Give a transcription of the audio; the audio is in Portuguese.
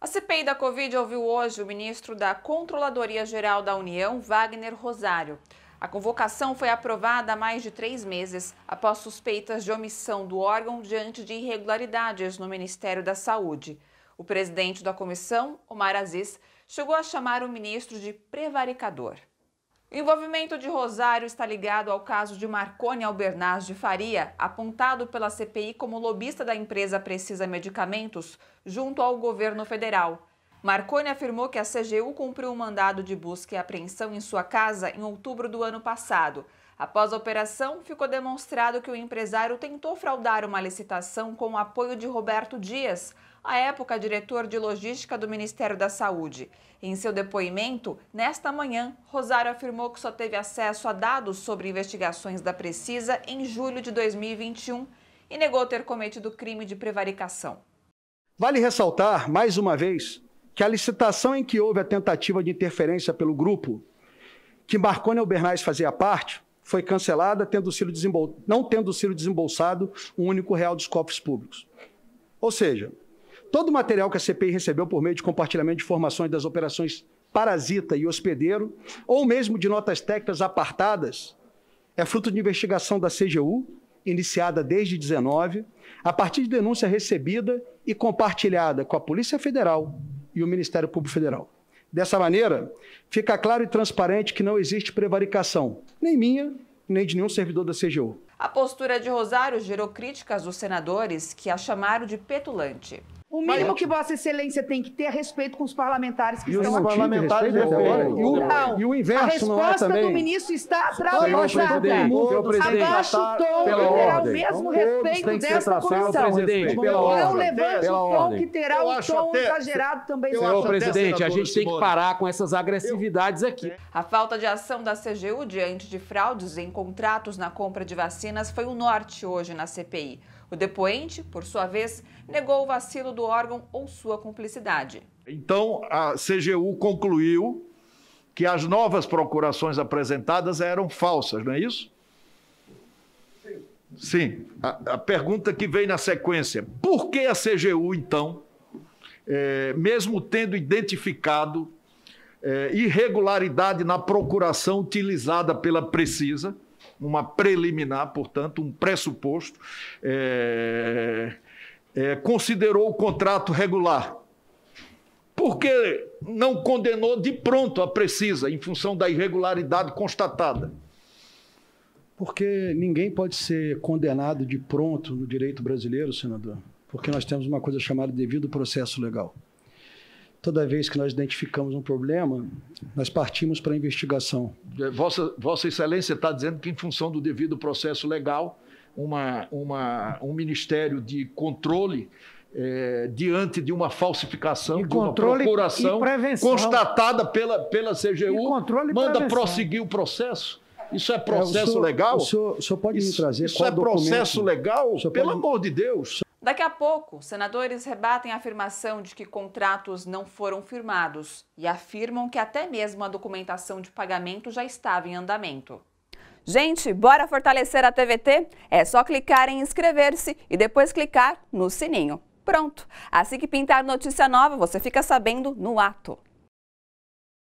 A CPI da Covid ouviu hoje o ministro da Controladoria Geral da União, Wagner Rosário. A convocação foi aprovada há mais de três meses após suspeitas de omissão do órgão diante de irregularidades no Ministério da Saúde. O presidente da comissão, Omar Aziz, chegou a chamar o ministro de prevaricador. O envolvimento de Rosário está ligado ao caso de Marcone Albernaz de Faria, apontado pela CPI como lobista da empresa Precisa Medicamentos, junto ao governo federal. Marcone afirmou que a CGU cumpriu um mandado de busca e apreensão em sua casa em outubro do ano passado. Após a operação, ficou demonstrado que o empresário tentou fraudar uma licitação com o apoio de Roberto Dias, à época diretor de logística do Ministério da Saúde. Em seu depoimento, nesta manhã, Rosário afirmou que só teve acesso a dados sobre investigações da Precisa em julho de 2021 e negou ter cometido crime de prevaricação. Vale ressaltar, mais uma vez, que a licitação em que houve a tentativa de interferência pelo grupo que Marconi Albernaz fazia parte foi cancelada, tendo sido desembol... não tendo sido desembolsado um único real dos cofres públicos. Ou seja, todo o material que a CPI recebeu por meio de compartilhamento de informações das operações Parasita e Hospedeiro, ou mesmo de notas técnicas apartadas, é fruto de investigação da CGU, iniciada desde 19, a partir de denúncia recebida e compartilhada com a Polícia Federal e o Ministério Público Federal. Dessa maneira, fica claro e transparente que não existe prevaricação, nem minha, nem de nenhum servidor da CGU. A postura de Rosário gerou críticas dos senadores que a chamaram de petulante. O mínimo que Vossa Excelência tem que ter é respeito com os parlamentares que e estão os aqui. Parlamentares é é E, o, não, e o inverso, A é resposta do ministro está atravessada. Abaixa o tom pela e terá o mesmo respeito dessa comissão. Presidente, pela não levante o tom que terá o tom exagerado também. Senhor presidente, a gente tem que parar com essas agressividades aqui. A falta de ação da CGU diante de fraudes em contratos na compra de vacinas foi o norte hoje na CPI. O depoente, por sua vez, negou o vacilo do órgão ou sua cumplicidade. Então, a CGU concluiu que as novas procurações apresentadas eram falsas, não é isso? Sim. A, a pergunta que vem na sequência: por que a CGU, então, é, mesmo tendo identificado é, irregularidade na procuração utilizada pela Precisa, uma preliminar, portanto, um pressuposto, é, é, considerou o contrato regular. Porque não condenou de pronto a precisa, em função da irregularidade constatada? Porque ninguém pode ser condenado de pronto no direito brasileiro, senador, porque nós temos uma coisa chamada devido processo legal toda vez que nós identificamos um problema, nós partimos para a investigação. É, vossa, Vossa Excelência está dizendo que, em função do devido processo legal, uma, uma, um ministério de controle é, diante de uma falsificação, de, controle, de uma procuração constatada pela, pela CGU, manda prosseguir o processo? Isso é processo é, o senhor, legal? O senhor, o senhor pode Isso, me trazer isso qual é documento? processo legal? Pelo pode... amor de Deus. Daqui a pouco, senadores rebatem a afirmação de que contratos não foram firmados e afirmam que até mesmo a documentação de pagamento já estava em andamento. Gente, bora fortalecer a TVT? É só clicar em inscrever-se e depois clicar no sininho. Pronto! Assim que pintar notícia nova, você fica sabendo no ato.